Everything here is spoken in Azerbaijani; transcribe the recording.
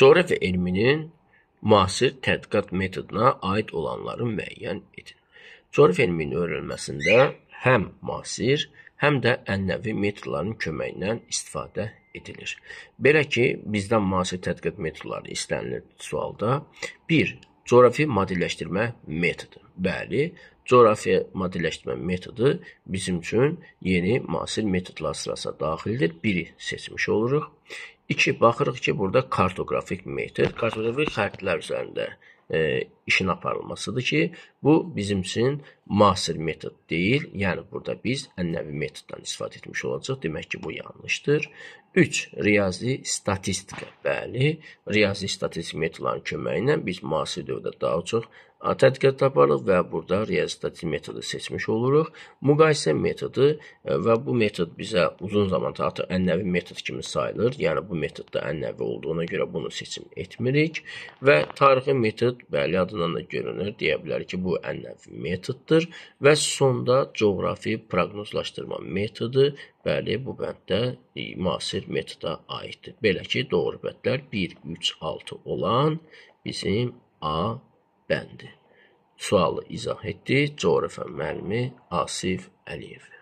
Coğrafiya elminin müasir tədqiqat metoduna aid olanları müəyyən edin. Coğrafiya elminin öyrənilməsində həm müasir, həm də ənənəvi metodların köməyindən istifadə edilir. Belə ki, bizdən müasir tədqiqat metodları istənilir sualda 1 coğrafi modelləşdirmə metodu. Bəli, coğrafi modelləşdirmə metodu bizim üçün yeni müasir metodlar sırasına daxildir. Biri seçmiş oluruq. İki, baxırıq ki, burada kartografik metod, kartografik xəritələr üzərində e, işin aparılmasıdır ki, bu bizim üçün müasir metod deyil. Yəni burada biz ənənəvi metoddan istifadə etmiş olacağıq. Demək ki, bu yanlışdır. 3. Riyazi statistika. Bəli, riyazi statistik metodların köməyi ilə biz müasir dövrdə daha çox tədqiqat taparıq və burada riyazi statistik metodu seçmiş oluruq. Müqayisə metodu e, və bu metod bizə uzun zaman artıq ənənəvi metod kimi sayılır. Yəni bu metodda ənənəvi olduğuna görə bunu seçim etmirik və tarixi metod bəli adından da görünür. Deyə bilərik ki, bu ənənəvi metoddur və sonda coğrafi proqnozlaşdırma metodu bəli bu bənddə e, müasir bir metoda aiddir. Belə ki, doğru bətlər 1, 3, 6 olan bizim A bəndi. Sualı izah etdi coğrafiya müəllimi Asif Əliyev.